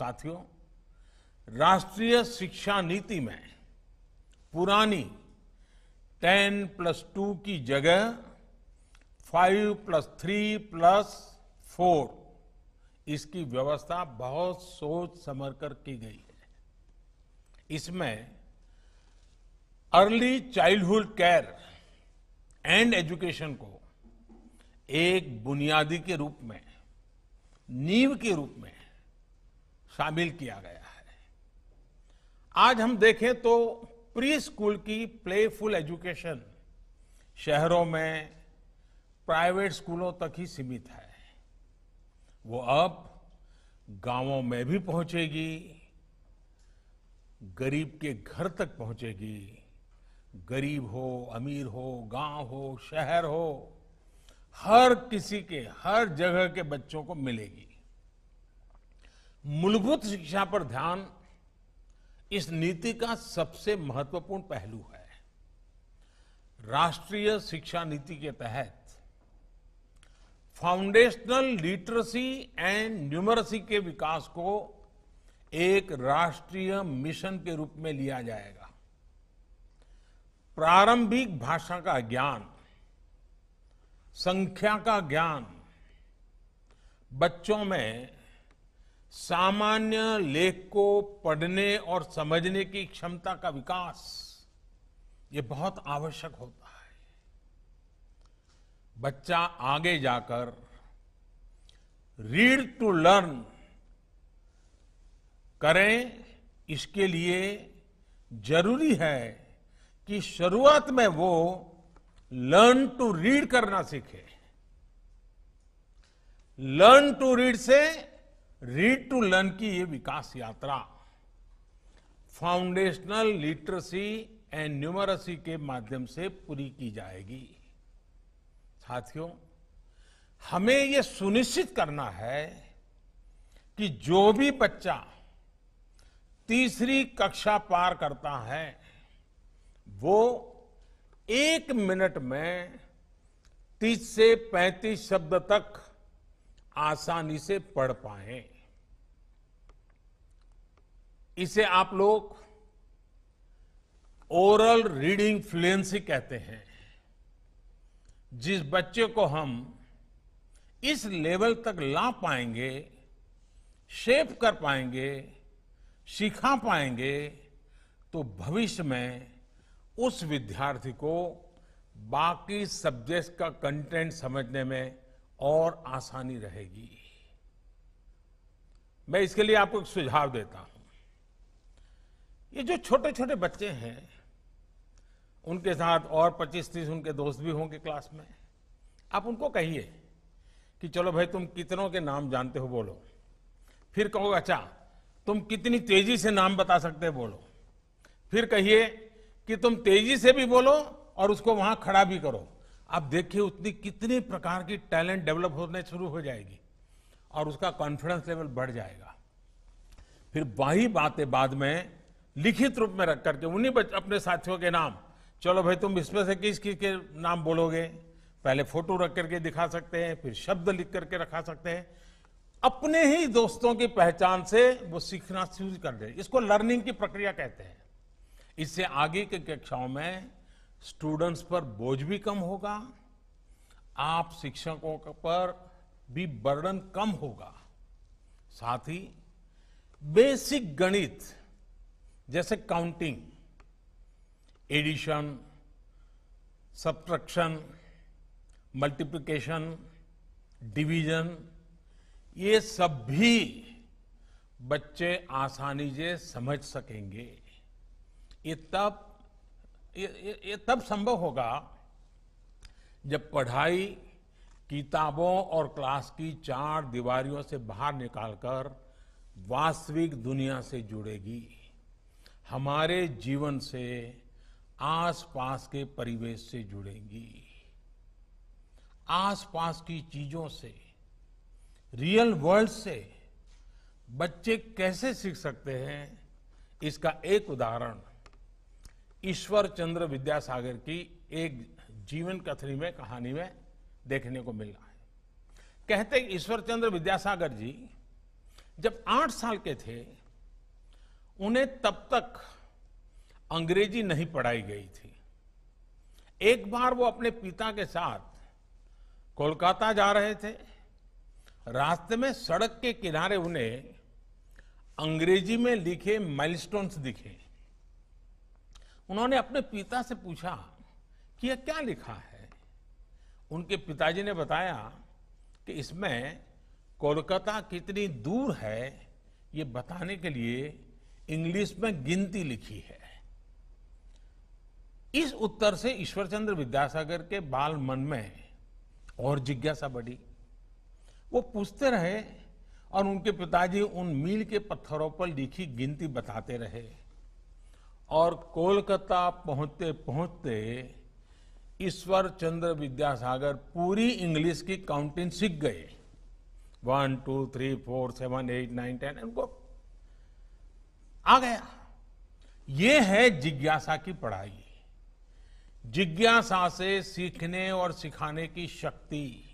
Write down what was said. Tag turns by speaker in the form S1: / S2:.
S1: साथियों राष्ट्रीय शिक्षा नीति में पुरानी टेन प्लस टू की जगह five plus three plus four इसकी व्यवस्था बहुत सोच समझ कर की गई है इसमें early childhood care and education को एक बुनियादी के रूप में नींव के रूप में शामिल किया गया है आज हम देखें तो प्री स्कूल की प्लेफुल एजुकेशन शहरों में प्राइवेट स्कूलों तक ही सीमित है वो अब गांवों में भी पहुंचेगी गरीब के घर तक पहुंचेगी गरीब हो अमीर हो गांव हो शहर हो हर किसी के हर जगह के बच्चों को मिलेगी मूलभूत शिक्षा पर ध्यान इस नीति का सबसे महत्वपूर्ण पहलू है राष्ट्रीय शिक्षा नीति के तहत फाउंडेशनल लिटरेसी एंड न्यूमरसी के विकास को एक राष्ट्रीय मिशन के रूप में लिया जाएगा प्रारंभिक भाषा का ज्ञान संख्या का ज्ञान बच्चों में सामान्य लेख को पढ़ने और समझने की क्षमता का विकास ये बहुत आवश्यक होता है बच्चा आगे जाकर रीड टू लर्न करें इसके लिए जरूरी है कि शुरुआत में वो लर्न टू रीड करना सीखे लर्न टू रीड से रीड टू लर्न की ये विकास यात्रा फाउंडेशनल लिटरेसी एंड न्यूमरसी के माध्यम से पूरी की जाएगी साथियों हमें यह सुनिश्चित करना है कि जो भी बच्चा तीसरी कक्षा पार करता है वो एक मिनट में तीस से पैंतीस शब्द तक आसानी से पढ़ पाएं इसे आप लोग ओरल रीडिंग फ्लुएंसी कहते हैं जिस बच्चे को हम इस लेवल तक ला पाएंगे शेप कर पाएंगे सिखा पाएंगे तो भविष्य में उस विद्यार्थी को बाकी सब्जेक्ट का कंटेंट समझने में और आसानी रहेगी मैं इसके लिए आपको एक सुझाव देता हूं ये जो छोटे छोटे बच्चे हैं उनके साथ और 25-30 उनके दोस्त भी होंगे क्लास में आप उनको कहिए कि चलो भाई तुम कितनों के नाम जानते हो बोलो फिर कहो अच्छा तुम कितनी तेजी से नाम बता सकते हो बोलो फिर कहिए कि तुम तेजी से भी बोलो और उसको वहां खड़ा भी करो आप देखिए उतनी कितने प्रकार की टैलेंट डेवलप होने शुरू हो जाएगी और उसका कॉन्फिडेंस लेवल बढ़ जाएगा फिर वही बातें बाद में लिखित रूप में रख करके उन्हीं अपने साथियों के नाम चलो भाई तुम इसमें से किस किस के नाम बोलोगे पहले फोटो रख करके दिखा सकते हैं फिर शब्द लिख करके रखा सकते हैं अपने ही दोस्तों की पहचान से वो सीखना शुरू कर दे इसको लर्निंग की प्रक्रिया कहते हैं इससे आगे की कक्षाओं में स्टूडेंट्स पर बोझ भी कम होगा आप शिक्षकों पर भी बर्डन कम होगा साथ ही बेसिक गणित जैसे counting addition subtraction multiplication division ये सब भी बच्चे आसानी से समझ सकेंगे ये तब ये, ये, ये तब संभव होगा जब पढ़ाई किताबों और क्लास की चार दीवारियों से बाहर निकालकर वास्तविक दुनिया से जुड़ेगी हमारे जीवन से आसपास के परिवेश से जुड़ेंगी आसपास की चीजों से रियल वर्ल्ड से बच्चे कैसे सीख सकते हैं इसका एक उदाहरण ईश्वर चंद्र विद्यासागर की एक जीवन कथनी में कहानी में देखने को मिल रहा है कहते ईश्वर चंद्र विद्यासागर जी जब आठ साल के थे उन्हें तब तक अंग्रेजी नहीं पढ़ाई गई थी एक बार वो अपने पिता के साथ कोलकाता जा रहे थे रास्ते में सड़क के किनारे उन्हें अंग्रेजी में लिखे माइलस्टोन्स दिखे उन्होंने अपने पिता से पूछा कि यह क्या लिखा है उनके पिताजी ने बताया कि इसमें कोलकाता कितनी दूर है ये बताने के लिए इंग्लिश में गिनती लिखी है इस उत्तर से ईश्वरचंद्र विद्यासागर के बाल मन में और जिज्ञासा बढ़ी वो पूछते रहे और उनके पिताजी उन मील के पत्थरों पर लिखी गिनती बताते रहे और कोलकाता पहुंचते पहुंचते ईश्वर चंद्र विद्यासागर पूरी इंग्लिश की काउंटिंग सीख गए one two three four seven eight nine ten उनको आ गया ये है जिज्ञासा की पढ़ाई जिज्ञासा से सीखने और सिखाने की शक्ति